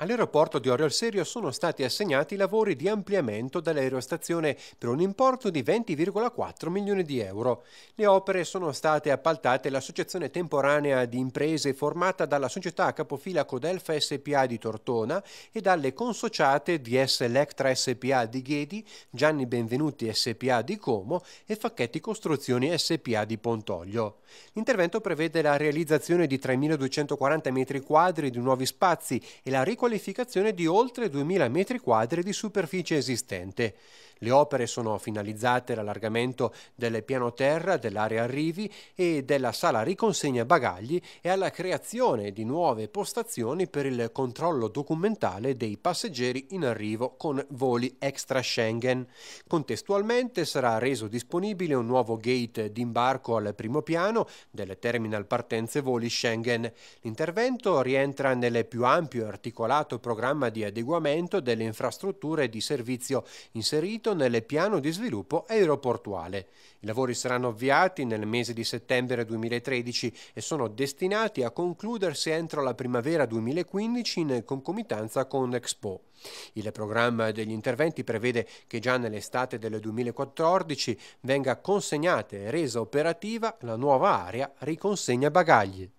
All'aeroporto di Oriol Serio sono stati assegnati lavori di ampliamento dell'aerostazione per un importo di 20,4 milioni di euro. Le opere sono state appaltate all'associazione temporanea di imprese formata dalla società capofila Codelfa SPA di Tortona e dalle consociate DS Electra SPA di Ghedi, Gianni Benvenuti SPA di Como e Facchetti Costruzioni SPA di Pontoglio. L'intervento prevede la realizzazione di 3.240 metri quadri di nuovi spazi e la riqualificazione riqualificazione di oltre 2.000 metri quadri di superficie esistente. Le opere sono finalizzate all'allargamento del piano terra dell'area arrivi e della sala riconsegna bagagli e alla creazione di nuove postazioni per il controllo documentale dei passeggeri in arrivo con voli extra Schengen. Contestualmente sarà reso disponibile un nuovo gate d'imbarco al primo piano del terminal partenze voli Schengen. L'intervento rientra nelle più ampie e articolate elaborato programma di adeguamento delle infrastrutture di servizio inserito nel piano di sviluppo aeroportuale. I lavori saranno avviati nel mese di settembre 2013 e sono destinati a concludersi entro la primavera 2015 in concomitanza con Expo. Il programma degli interventi prevede che già nell'estate del 2014 venga consegnata e resa operativa la nuova area riconsegna bagagli.